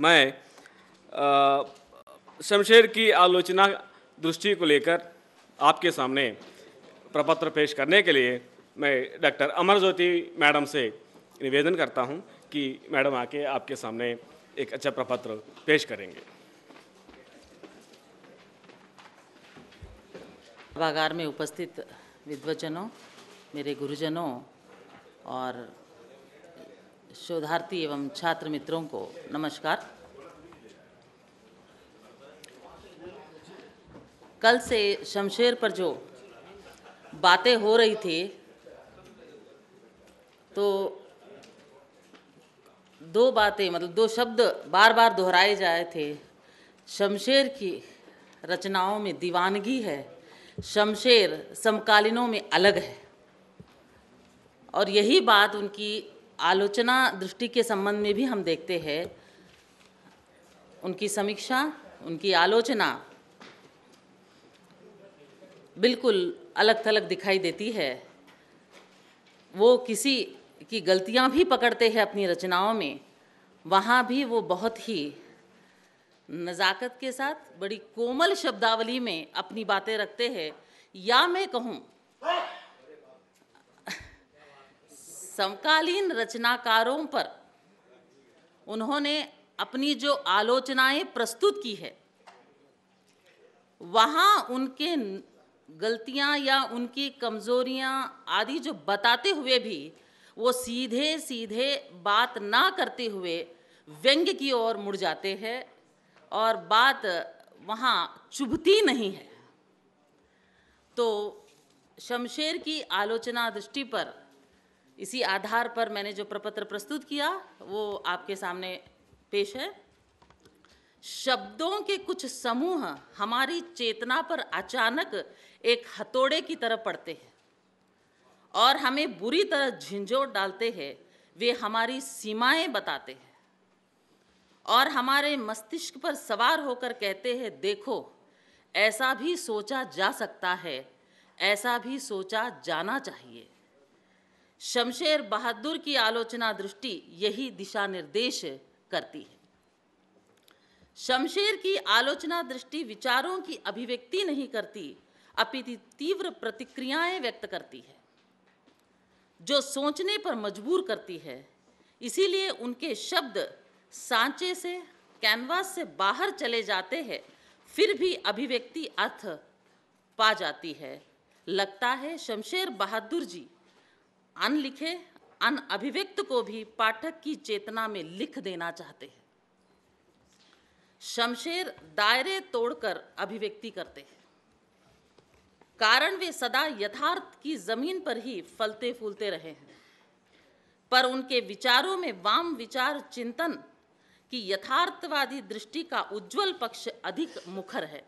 मैं शमशेर की आलोचना दृष्टि को लेकर आपके सामने प्रपत्र पेश करने के लिए मैं डॉक्टर अमर ज्योति मैडम से निवेदन करता हूं कि मैडम आके आपके सामने एक अच्छा प्रपत्र पेश करेंगे सभागार में उपस्थित विद्वजनों मेरे गुरुजनों और शोधार्थी एवं छात्र मित्रों को नमस्कार कल से शमशेर पर जो बातें हो रही थी तो दो बातें मतलब दो शब्द बार बार दोहराए जाए थे शमशेर की रचनाओं में दीवानगी है शमशेर समकालीनों में अलग है और यही बात उनकी आलोचना दृष्टि के संबंध में भी हम देखते हैं उनकी समीक्षा उनकी आलोचना बिल्कुल अलग थलग दिखाई देती है वो किसी की गलतियां भी पकड़ते हैं अपनी रचनाओं में वहाँ भी वो बहुत ही नज़ाकत के साथ बड़ी कोमल शब्दावली में अपनी बातें रखते हैं या मैं कहूँ समकालीन रचनाकारों पर उन्होंने अपनी जो आलोचनाएं प्रस्तुत की है वहाँ उनके गलतियाँ या उनकी कमजोरियाँ आदि जो बताते हुए भी वो सीधे सीधे बात ना करते हुए व्यंग्य की ओर मुड़ जाते हैं और बात वहाँ चुभती नहीं है तो शमशेर की आलोचना दृष्टि पर इसी आधार पर मैंने जो प्रपत्र प्रस्तुत किया वो आपके सामने पेश है शब्दों के कुछ समूह हमारी चेतना पर अचानक एक हथौड़े की तरह पड़ते हैं और हमें बुरी तरह झिंझोड़ डालते हैं वे हमारी सीमाएं बताते हैं और हमारे मस्तिष्क पर सवार होकर कहते हैं देखो ऐसा भी सोचा जा सकता है ऐसा भी सोचा जाना चाहिए शमशेर बहादुर की आलोचना दृष्टि यही दिशा निर्देश करती है शमशेर की आलोचना दृष्टि विचारों की अभिव्यक्ति नहीं करती अपितु तीव्र प्रतिक्रियाएं व्यक्त करती है जो सोचने पर मजबूर करती है इसीलिए उनके शब्द सांचे से कैनवास से बाहर चले जाते हैं फिर भी अभिव्यक्ति अर्थ पा जाती है लगता है शमशेर बहादुर जी अनलिखे अन अभिव्यक्त को भी पाठक की चेतना में लिख देना चाहते हैं शमशेर दायरे तोड़कर अभिव्यक्ति करते हैं कारण वे सदा यथार्थ की जमीन पर ही फलते फूलते रहे हैं पर उनके विचारों में वाम विचार चिंतन की यथार्थवादी दृष्टि का उज्जवल पक्ष अधिक मुखर है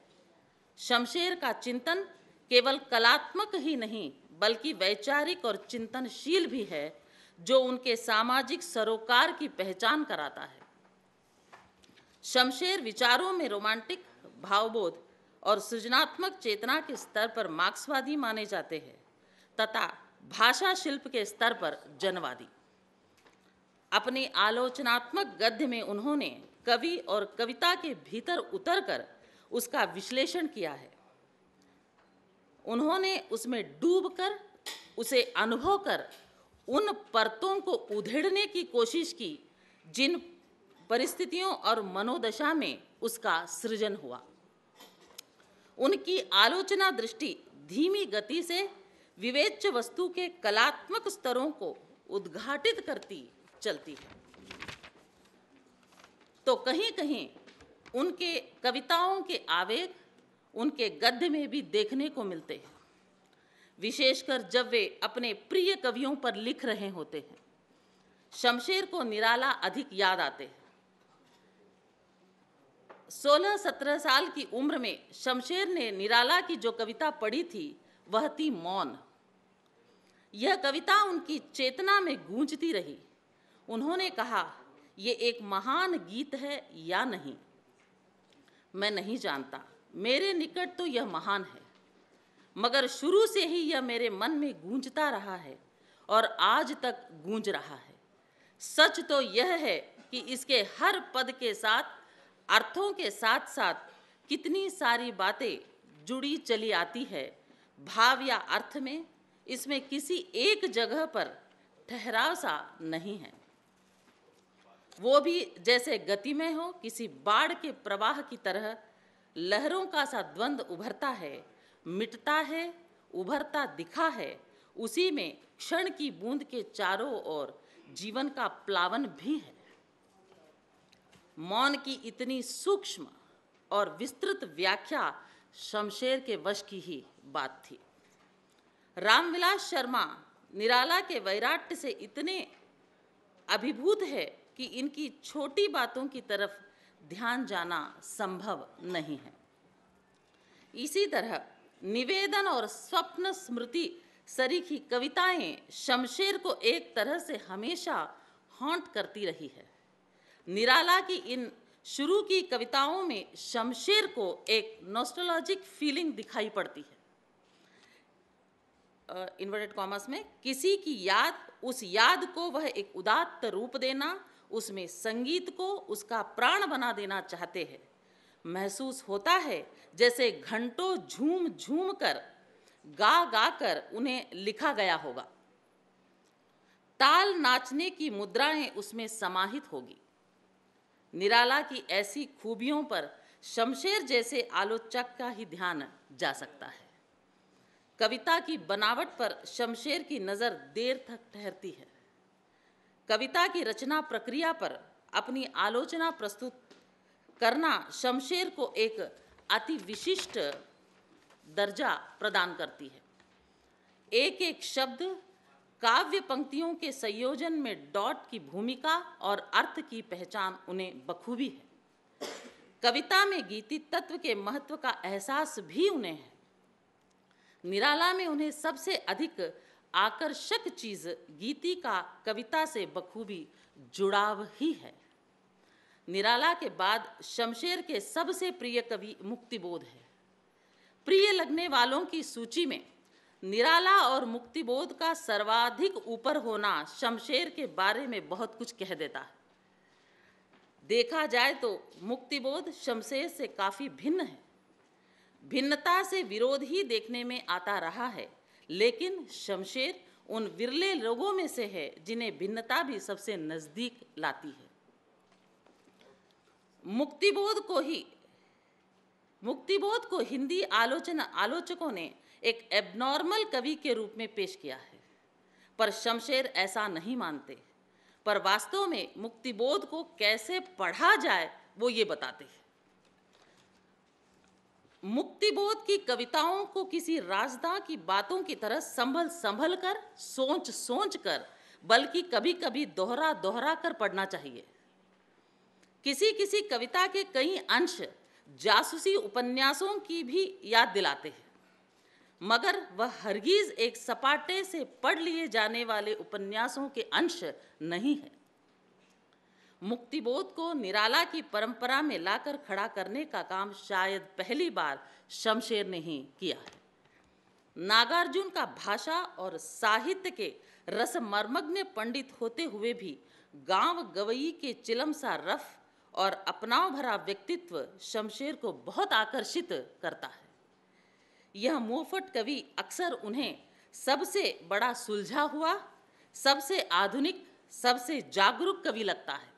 शमशेर का चिंतन केवल कलात्मक ही नहीं बल्कि वैचारिक और चिंतनशील भी है जो उनके सामाजिक सरोकार की पहचान कराता है शमशेर विचारों में रोमांटिक भावबोध और सृजनात्मक चेतना के स्तर पर मार्क्सवादी माने जाते हैं तथा भाषा शिल्प के स्तर पर जनवादी अपने आलोचनात्मक गद्य में उन्होंने कवि और कविता के भीतर उतरकर उसका विश्लेषण किया है उन्होंने उसमें डूबकर उसे अनुभव कर उन परतों को उधेड़ने की कोशिश की जिन परिस्थितियों और मनोदशा में उसका सृजन हुआ उनकी आलोचना दृष्टि धीमी गति से विवेच्य वस्तु के कलात्मक स्तरों को उद्घाटित करती चलती है तो कहीं कहीं उनके कविताओं के आवेग उनके गद्य में भी देखने को मिलते हैं विशेषकर जब वे अपने प्रिय कवियों पर लिख रहे होते हैं शमशेर को निराला अधिक याद आते हैं सोलह सत्रह साल की उम्र में शमशेर ने निराला की जो कविता पढ़ी थी वह थी मौन यह कविता उनकी चेतना में गूंजती रही उन्होंने कहा यह एक महान गीत है या नहीं मैं नहीं जानता मेरे निकट तो यह महान है मगर शुरू से ही यह मेरे मन में गूंजता रहा है और आज तक गूंज रहा है सच तो यह है कि इसके हर पद के साथ अर्थों के साथ साथ कितनी सारी बातें जुड़ी चली आती है भाव या अर्थ में इसमें किसी एक जगह पर ठहराव सा नहीं है वो भी जैसे गति में हो किसी बाढ़ के प्रवाह की तरह लहरों का सा द्वंद्व उभरता है मिटता है उभरता दिखा है उसी में क्षण की बूंद के चारों ओर जीवन का प्लावन भी है मौन की इतनी सूक्ष्म और विस्तृत व्याख्या शमशेर के वश की ही बात थी रामविलास शर्मा निराला के वैराट्य से इतने अभिभूत है कि इनकी छोटी बातों की तरफ ध्यान जाना संभव नहीं है इसी तरह निवेदन और स्वप्न स्मृति सरी की कविताएं शमशेर को एक तरह से हमेशा हॉन्ट करती रही है निराला की इन शुरू की कविताओं में शमशेर को एक नोस्टोलॉजिक फीलिंग दिखाई पड़ती है इन्वर्टेड uh, कॉमर्स में किसी की याद उस याद को वह एक उदात्त रूप देना उसमें संगीत को उसका प्राण बना देना चाहते हैं महसूस होता है जैसे घंटों झूम झूम कर गा गा कर उन्हें लिखा गया होगा ताल नाचने की मुद्राएं उसमें समाहित होगी निराला की ऐसी खूबियों पर शमशेर जैसे आलोचक का ही ध्यान जा सकता है कविता की बनावट पर शमशेर की नज़र देर तक ठहरती है कविता की रचना प्रक्रिया पर अपनी आलोचना प्रस्तुत करना शमशेर को एक अति विशिष्ट दर्जा प्रदान करती है एक एक शब्द काव्य पंक्तियों के संयोजन में डॉट की भूमिका और अर्थ की पहचान उन्हें बखूबी है कविता में गीति तत्व के महत्व का एहसास भी उन्हें है निराला में उन्हें सबसे अधिक आकर्षक चीज गीति का कविता से बखूबी जुड़ाव ही है निराला के बाद शमशेर के सबसे प्रिय कवि मुक्तिबोध है प्रिय लगने वालों की सूची में निराला और मुक्तिबोध का सर्वाधिक ऊपर होना शमशेर के बारे में बहुत कुछ कह देता है देखा जाए तो मुक्तिबोध शमशेर से काफ़ी भिन्न है भिन्नता से विरोध ही देखने में आता रहा है लेकिन शमशेर उन विरले लोगों में से है जिन्हें भिन्नता भी सबसे नज़दीक लाती है मुक्तिबोध को ही मुक्तिबोध को हिंदी आलोचना आलोचकों ने एक एबनॉर्मल कवि के रूप में पेश किया है पर शमशेर ऐसा नहीं मानते पर वास्तव में मुक्तिबोध को कैसे पढ़ा जाए वो ये बताते हैं मुक्तिबोध की कविताओं को किसी राजदा की बातों की तरह संभल संभल कर सोच सोच कर बल्कि कभी कभी दोहरा दोहरा कर पढ़ना चाहिए किसी किसी कविता के कई अंश जासूसी उपन्यासों की भी याद दिलाते हैं मगर वह हरगिज एक सपाटे से पढ़ लिए जाने वाले उपन्यासों के अंश नहीं है मुक्तिबोध को निराला की परंपरा में लाकर खड़ा करने का काम शायद पहली बार शमशेर ने ही किया है नागार्जुन का भाषा और साहित्य के रस मर्मग्न पंडित होते हुए भी गांव गवई के चिलम सा रफ और अपनाव भरा व्यक्तित्व शमशेर को बहुत आकर्षित करता है यह मोफट कवि अक्सर उन्हें सबसे बड़ा सुलझा हुआ सबसे आधुनिक सबसे जागरूक कवि लगता है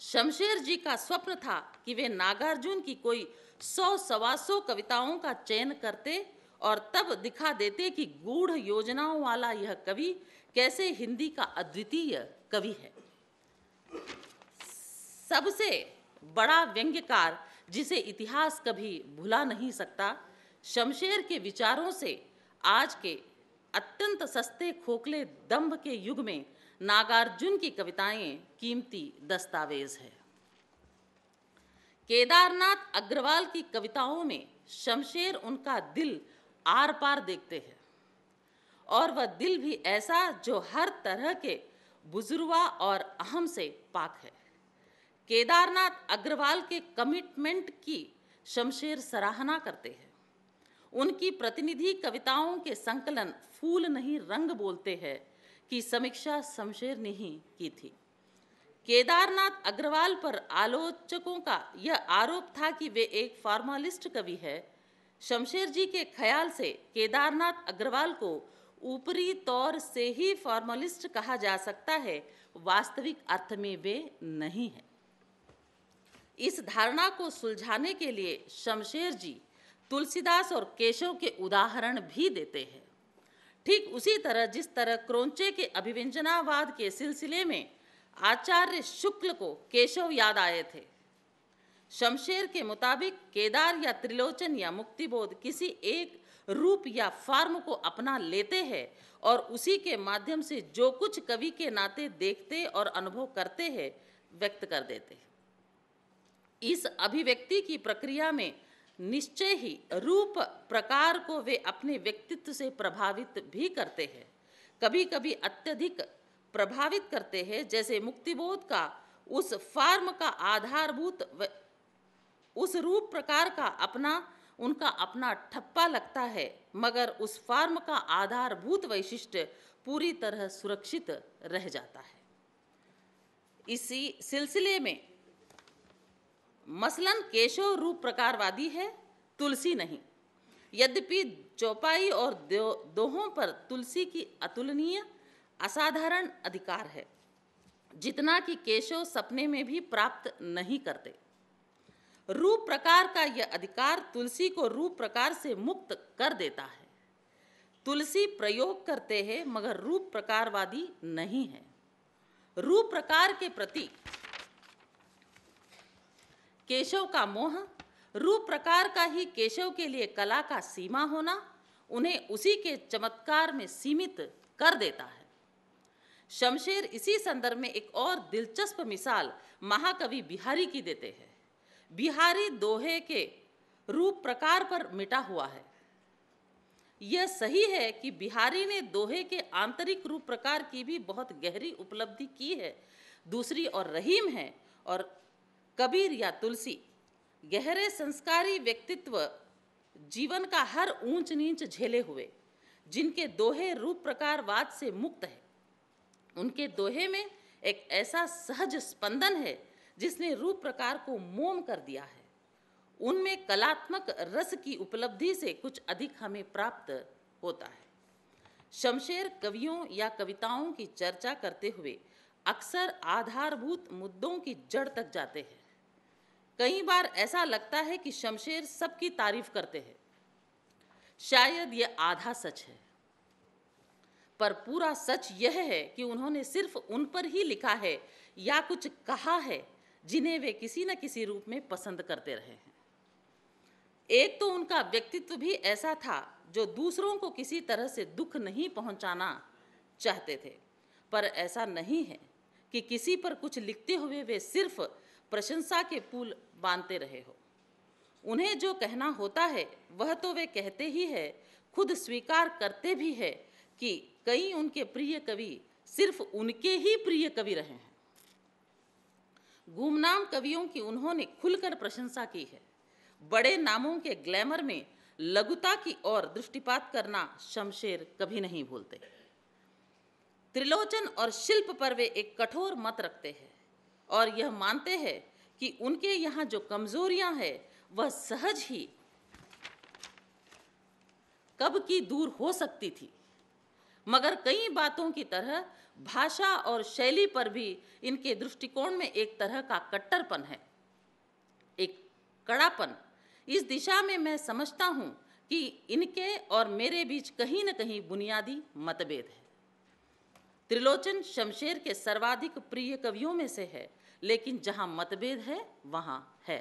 शमशेर जी का स्वप्न था कि वे नागार्जुन की कोई सौ सवा सौ कविताओं का चयन करते और तब दिखा देते कि गूढ़ योजनाओं वाला यह कवि कैसे हिंदी का अद्वितीय कवि है सबसे बड़ा व्यंग्यकार जिसे इतिहास कभी भुला नहीं सकता शमशेर के विचारों से आज के अत्यंत सस्ते खोखले दम्भ के युग में नागार्जुन की कविताएं कीमती दस्तावेज है केदारनाथ अग्रवाल की कविताओं में शमशेर उनका दिल आर पार देखते हैं और वह दिल भी ऐसा जो हर तरह के बुजुर्वा और अहम से पाक है केदारनाथ अग्रवाल के कमिटमेंट की शमशेर सराहना करते हैं उनकी प्रतिनिधि कविताओं के संकलन फूल नहीं रंग बोलते हैं की समीक्षा शमशेर ने ही की थी केदारनाथ अग्रवाल पर आलोचकों का यह आरोप था कि वे एक फॉर्मालिस्ट कवि है शमशेर जी के ख्याल से केदारनाथ अग्रवाल को ऊपरी तौर से ही फॉर्मलिस्ट कहा जा सकता है वास्तविक अर्थ में वे नहीं है इस धारणा को सुलझाने के लिए शमशेर जी तुलसीदास और केशव के उदाहरण भी देते हैं ठीक उसी तरह जिस तरह क्रोंचे के अभिव्यंजनावाद के सिलसिले में आचार्य शुक्ल को केशव याद आए थे शमशेर के मुताबिक केदार या त्रिलोचन या मुक्तिबोध किसी एक रूप या फार्म को अपना लेते हैं और उसी के माध्यम से जो कुछ कवि के नाते देखते और अनुभव करते हैं व्यक्त कर देते इस अभिव्यक्ति की प्रक्रिया में निश्चय ही रूप प्रकार को वे अपने व्यक्तित्व से प्रभावित भी करते हैं कभी कभी अत्यधिक प्रभावित करते हैं जैसे मुक्तिबोध का उस फार्म का आधारभूत उस रूप प्रकार का अपना उनका अपना ठप्पा लगता है मगर उस फार्म का आधारभूत वैशिष्ट्य पूरी तरह सुरक्षित रह जाता है इसी सिलसिले में मसलन केशव रूप प्रकारवादी है तुलसी नहीं यद्यपि चौपाई और दो, दोहों पर तुलसी की अतुलनीय असाधारण अधिकार है जितना कि केशव सपने में भी प्राप्त नहीं करते रूप प्रकार का यह अधिकार तुलसी को रूप प्रकार से मुक्त कर देता है तुलसी प्रयोग करते हैं मगर रूप प्रकारवादी नहीं है रूप प्रकार के प्रति केशव का मोह रूप प्रकार का ही केशव के लिए कला का सीमा होना उन्हें उसी के चमत्कार में सीमित कर देता है शमशेर इसी संदर्भ में एक और दिलचस्प मिसाल महाकवि बिहारी की देते हैं बिहारी दोहे के रूप प्रकार पर मिटा हुआ है यह सही है कि बिहारी ने दोहे के आंतरिक रूप प्रकार की भी बहुत गहरी उपलब्धि की है दूसरी और रहीम है और कबीर या तुलसी गहरे संस्कारी व्यक्तित्व जीवन का हर ऊंच नीच झेले हुए जिनके दोहे रूप प्रकार वाद से मुक्त है उनके दोहे में एक ऐसा सहज स्पंदन है जिसने रूप प्रकार को मोम कर दिया है उनमें कलात्मक रस की उपलब्धि से कुछ अधिक हमें प्राप्त होता है शमशेर कवियों या कविताओं की चर्चा करते हुए अक्सर आधारभूत मुद्दों की जड़ तक जाते हैं कई बार ऐसा लगता है कि शमशेर सबकी तारीफ करते हैं शायद ये आधा सच है पर पूरा सच यह है कि उन्होंने सिर्फ उन पर ही लिखा है या कुछ कहा है जिन्हें वे किसी न किसी रूप में पसंद करते रहे हैं एक तो उनका व्यक्तित्व भी ऐसा था जो दूसरों को किसी तरह से दुख नहीं पहुंचाना चाहते थे पर ऐसा नहीं है कि किसी पर कुछ लिखते हुए वे सिर्फ प्रशंसा के पुल बांधते रहे हो उन्हें जो कहना होता है वह तो वे कहते ही है खुद स्वीकार करते भी है कि कई उनके प्रिय कवि सिर्फ उनके ही प्रिय कवि रहे हैं गुमनाम कवियों की उन्होंने खुलकर प्रशंसा की है बड़े नामों के ग्लैमर में लघुता की ओर दृष्टिपात करना शमशेर कभी नहीं भूलते त्रिलोचन और शिल्प पर वे एक कठोर मत रखते हैं और यह मानते हैं कि उनके यहाँ जो कमजोरियां हैं वह सहज ही कब की दूर हो सकती थी मगर कई बातों की तरह भाषा और शैली पर भी इनके दृष्टिकोण में एक तरह का कट्टरपन है एक कड़ापन इस दिशा में मैं समझता हूँ कि इनके और मेरे बीच कहीं न कहीं बुनियादी मतभेद है त्रिलोचन शमशेर के सर्वाधिक प्रिय कवियों में से है लेकिन जहां मतभेद है वहां है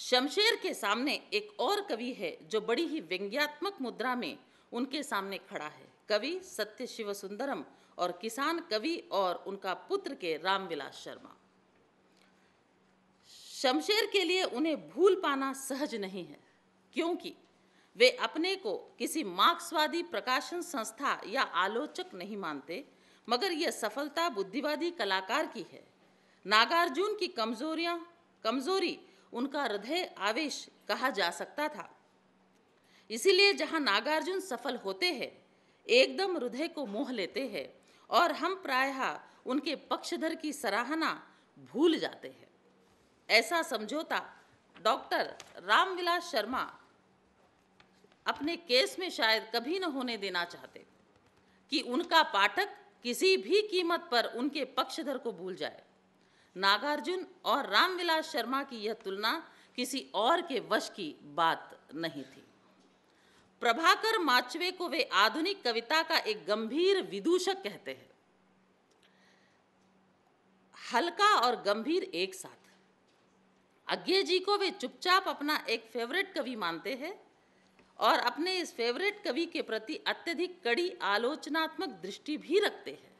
शमशेर के सामने एक और कवि है जो बड़ी ही व्यंग्यात्मक मुद्रा में उनके सामने खड़ा है कवि सत्य शिव सुंदरम और किसान कवि और उनका पुत्र के रामविलास शर्मा शमशेर के लिए उन्हें भूल पाना सहज नहीं है क्योंकि वे अपने को किसी मार्क्सवादी प्रकाशन संस्था या आलोचक नहीं मानते मगर यह सफलता बुद्धिवादी कलाकार की है नागार्जुन की कमजोरियां कमजोरी उनका हृदय आवेश कहा जा सकता था इसीलिए जहाँ नागार्जुन सफल होते हैं एकदम हृदय को मोह लेते हैं और हम प्रायः उनके पक्षधर की सराहना भूल जाते हैं ऐसा समझौता डॉक्टर रामविलास शर्मा अपने केस में शायद कभी न होने देना चाहते कि उनका पाठक किसी भी कीमत पर उनके पक्षधर को भूल जाए नागार्जुन और रामविलास शर्मा की यह तुलना किसी और के वश की बात नहीं थी प्रभाकर माचवे को वे आधुनिक कविता का एक गंभीर विदूषक कहते हैं हल्का और गंभीर एक साथ अज्ञे जी को वे चुपचाप अपना एक फेवरेट कवि मानते हैं और अपने इस फेवरेट कवि के प्रति अत्यधिक कड़ी आलोचनात्मक दृष्टि भी रखते हैं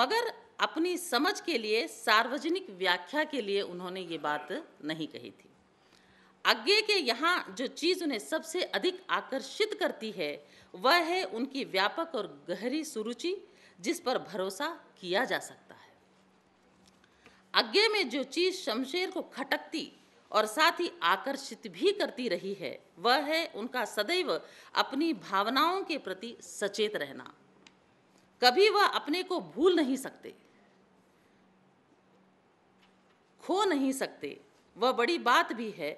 मगर अपनी समझ के लिए सार्वजनिक व्याख्या के लिए उन्होंने ये बात नहीं कही थी आगे के यहाँ जो चीज़ उन्हें सबसे अधिक आकर्षित करती है वह है उनकी व्यापक और गहरी सुरुचि जिस पर भरोसा किया जा सकता है आगे में जो चीज़ शमशेर को खटकती और साथ ही आकर्षित भी करती रही है वह है उनका सदैव अपनी भावनाओं के प्रति सचेत रहना कभी वह अपने को भूल नहीं सकते खो नहीं सकते वह बड़ी बात भी है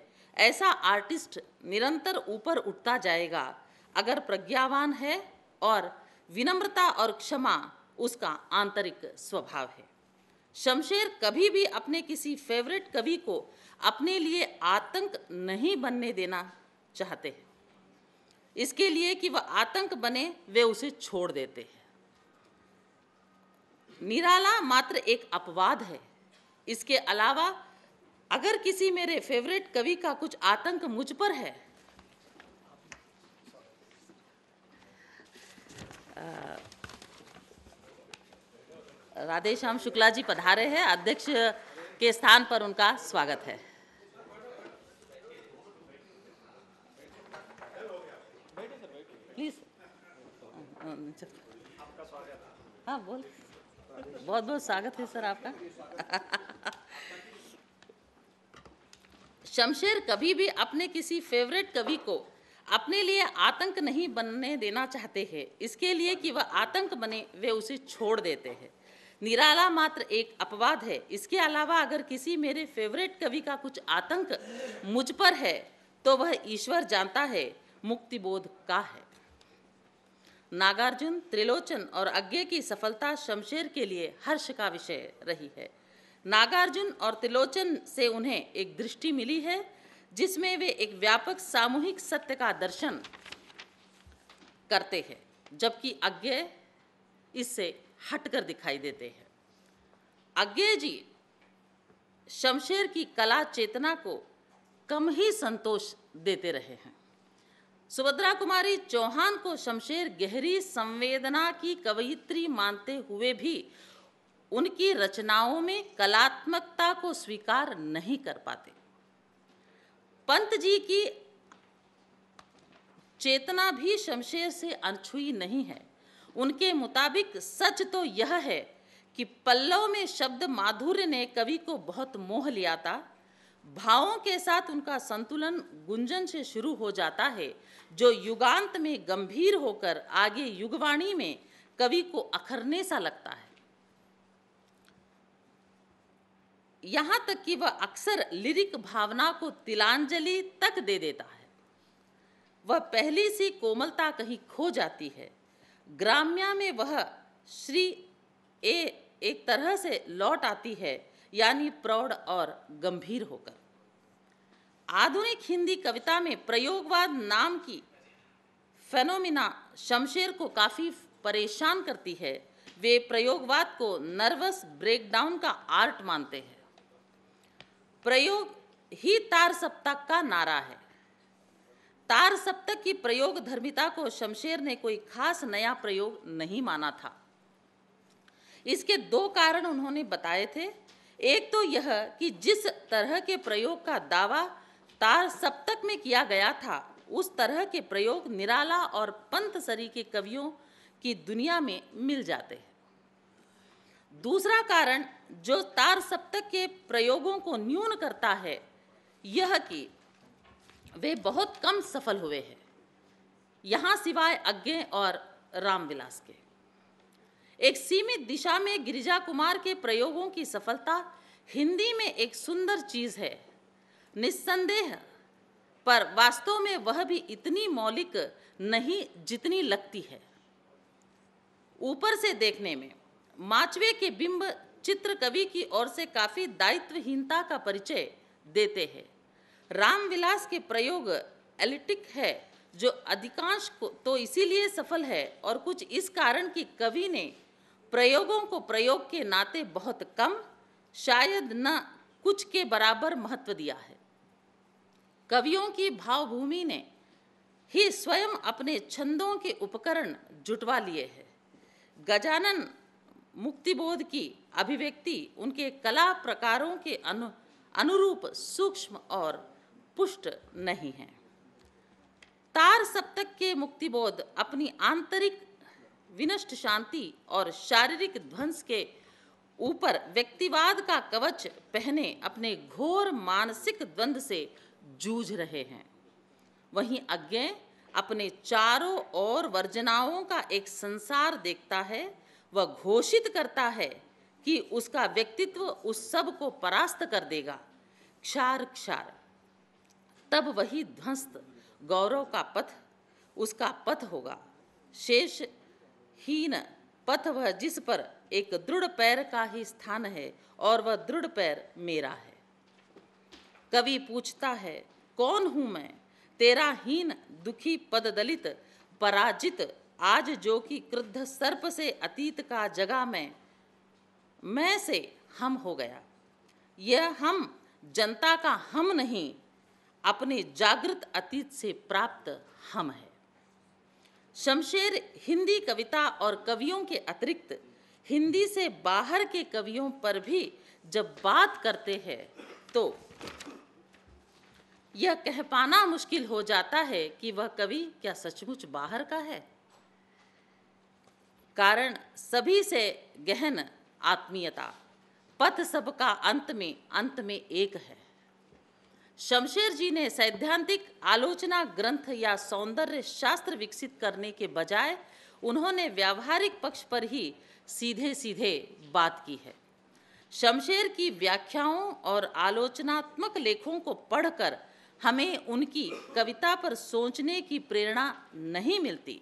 ऐसा आर्टिस्ट निरंतर ऊपर उठता जाएगा अगर प्रज्ञावान है और विनम्रता और क्षमा उसका आंतरिक स्वभाव है शमशेर कभी भी अपने किसी फेवरेट कवि को अपने लिए आतंक नहीं बनने देना चाहते हैं इसके लिए कि वह आतंक बने वे उसे छोड़ देते हैं निराला मात्र एक अपवाद है इसके अलावा अगर किसी मेरे फेवरेट कवि का कुछ आतंक मुझ पर है आ, राधेश्याम शुक्ला जी पधारे हैं अध्यक्ष के स्थान पर उनका स्वागत है हाँ बोल बहुत बहुत स्वागत है सर आपका शमशेर कभी भी अपने किसी फेवरेट कवि को अपने लिए आतंक नहीं बनने देना चाहते हैं इसके लिए कि वह आतंक बने वे उसे छोड़ देते हैं निराला मात्र एक अपवाद है इसके अलावा अगर किसी मेरे फेवरेट कवि का कुछ आतंक मुझ पर है तो वह ईश्वर जानता है मुक्तिबोध का है नागार्जुन त्रिलोचन और अज्ञे की सफलता शमशेर के लिए हर्ष का विषय रही है नागार्जुन और त्रिलोचन से उन्हें एक दृष्टि मिली है जिसमें वे एक व्यापक सामूहिक सत्य का दर्शन करते हैं जबकि अज्ञे इससे हटकर दिखाई देते हैं अज्ञे जी शमशेर की कला चेतना को कम ही संतोष देते रहे हैं सुभद्रा कुमारी चौहान को शमशेर गहरी संवेदना की कवयित्री मानते हुए भी उनकी रचनाओं में कलात्मकता को स्वीकार नहीं कर पाते पंत जी की चेतना भी शमशेर से अनछुई नहीं है उनके मुताबिक सच तो यह है कि पल्लव में शब्द माधुर्य ने कवि को बहुत मोह लिया था भावों के साथ उनका संतुलन गुंजन से शुरू हो जाता है जो युगांत में गंभीर होकर आगे युगवाणी में कवि को अखरने सा लगता है यहां तक कि वह अक्सर लिरिक भावना को तिलांजलि तक दे देता है वह पहली सी कोमलता कहीं खो जाती है ग्राम्या में वह श्री ए एक तरह से लौट आती है यानी प्रौढ़ और गंभीर होकर आधुनिक हिंदी कविता में प्रयोगवाद नाम की फेनोमिना शमशेर को काफ़ी परेशान करती है वे प्रयोगवाद को नर्वस ब्रेकडाउन का आर्ट मानते हैं प्रयोग ही तार सप्ताह का नारा है तार सप्तक की प्रयोग धर्मिता को शमशेर ने कोई खास नया प्रयोग नहीं माना था इसके दो कारण उन्होंने बताए थे एक तो यह कि जिस तरह के प्रयोग का दावा तार सप्तक में किया गया था उस तरह के प्रयोग निराला और सरी के कवियों की दुनिया में मिल जाते हैं दूसरा कारण जो तार सप्तक के प्रयोगों को न्यून करता है यह कि वे बहुत कम सफल हुए हैं यहाँ सिवाय अज्ञे और रामविलास के एक सीमित दिशा में गिरिजा कुमार के प्रयोगों की सफलता हिंदी में एक सुंदर चीज है निस्संदेह पर वास्तव में वह भी इतनी मौलिक नहीं जितनी लगती है ऊपर से देखने में माचवे के बिंब चित्र कवि की ओर से काफी दायित्वहीनता का परिचय देते हैं रामविलास के प्रयोग एलिटिक है जो अधिकांश को तो इसीलिए सफल है और कुछ इस कारण कि कवि ने प्रयोगों को प्रयोग के नाते बहुत कम शायद न कुछ के बराबर महत्व दिया है कवियों की भावभूमि ने ही स्वयं अपने छंदों के उपकरण जुटवा लिए हैं गजानन मुक्तिबोध की अभिव्यक्ति उनके कला प्रकारों के अनु अनुरूप सूक्ष्म और पुष्ट नहीं है तार सप्तक के मुक्तिबोध अपनी आंतरिक विनष्ट शांति और शारीरिक ध्वंस के ऊपर व्यक्तिवाद का कवच पहने अपने घोर मानसिक द्वंद से जूझ रहे हैं वहीं अज्ञ अपने चारों ओर वर्जनाओं का एक संसार देखता है वह घोषित करता है कि उसका व्यक्तित्व उस सब को परास्त कर देगा क्षार क्षार तब वही ध्वस्त गौरव का पथ उसका पथ होगा शेष हीन पथ वह जिस पर एक दृढ़ पैर का ही स्थान है और वह दृढ़ पैर मेरा है कवि पूछता है कौन हूँ मैं तेरा हीन दुखी पद दलित पराजित आज जो कि क्रुद्ध सर्प से अतीत का जगा मैं मैं से हम हो गया यह हम जनता का हम नहीं अपने जागृत अतीत से प्राप्त हम है शमशेर हिंदी कविता और कवियों के अतिरिक्त हिंदी से बाहर के कवियों पर भी जब बात करते हैं तो यह कह पाना मुश्किल हो जाता है कि वह कवि क्या सचमुच बाहर का है कारण सभी से गहन आत्मीयता पथ सबका अंत में अंत में एक है शमशेर जी ने सैद्धांतिक आलोचना ग्रंथ या सौंदर्य शास्त्र विकसित करने के बजाय उन्होंने व्यावहारिक पक्ष पर ही सीधे सीधे बात की है शमशेर की व्याख्याओं और आलोचनात्मक लेखों को पढ़कर हमें उनकी कविता पर सोचने की प्रेरणा नहीं मिलती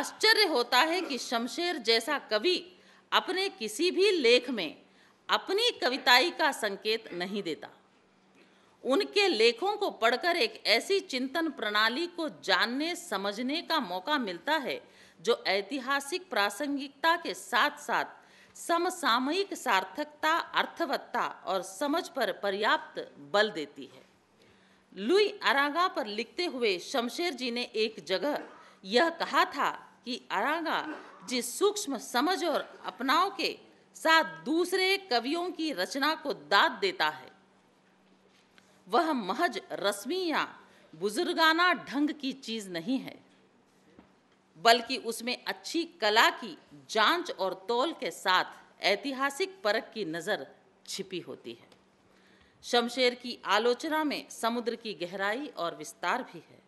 आश्चर्य होता है कि शमशेर जैसा कवि अपने किसी भी लेख में अपनी कविताई का संकेत नहीं देता उनके लेखों को पढ़कर एक ऐसी चिंतन प्रणाली को जानने समझने का मौका मिलता है जो ऐतिहासिक प्रासंगिकता के साथ साथ समसामयिक सार्थकता अर्थवत्ता और समझ पर पर्याप्त बल देती है लुई अरागा पर लिखते हुए शमशेर जी ने एक जगह यह कहा था कि अरागा जिस सूक्ष्म समझ और अपनाव के साथ दूसरे कवियों की रचना को दाद देता है वह महज रस्मी या बुजुर्गाना ढंग की चीज़ नहीं है बल्कि उसमें अच्छी कला की जांच और तोल के साथ ऐतिहासिक परख की नज़र छिपी होती है शमशेर की आलोचना में समुद्र की गहराई और विस्तार भी है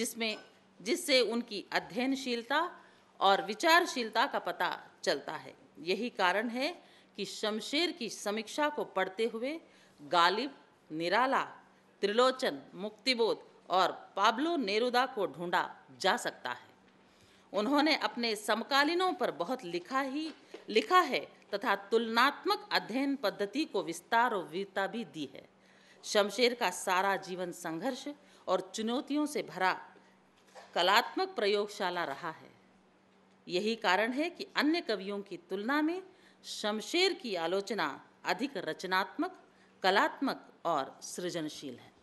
जिसमें जिससे उनकी अध्ययनशीलता और विचारशीलता का पता चलता है यही कारण है कि शमशेर की समीक्षा को पढ़ते हुए गालिब निराला त्रिलोचन मुक्तिबोध और पाब्लो नेरुदा को ढूंढा जा सकता है उन्होंने अपने समकालीनों पर बहुत लिखा ही लिखा है तथा तुलनात्मक अध्ययन पद्धति को विस्तार और वीरता भी दी है शमशेर का सारा जीवन संघर्ष और चुनौतियों से भरा कलात्मक प्रयोगशाला रहा है यही कारण है कि अन्य कवियों की तुलना में शमशेर की आलोचना अधिक रचनात्मक कलात्मक और सृजनशील हैं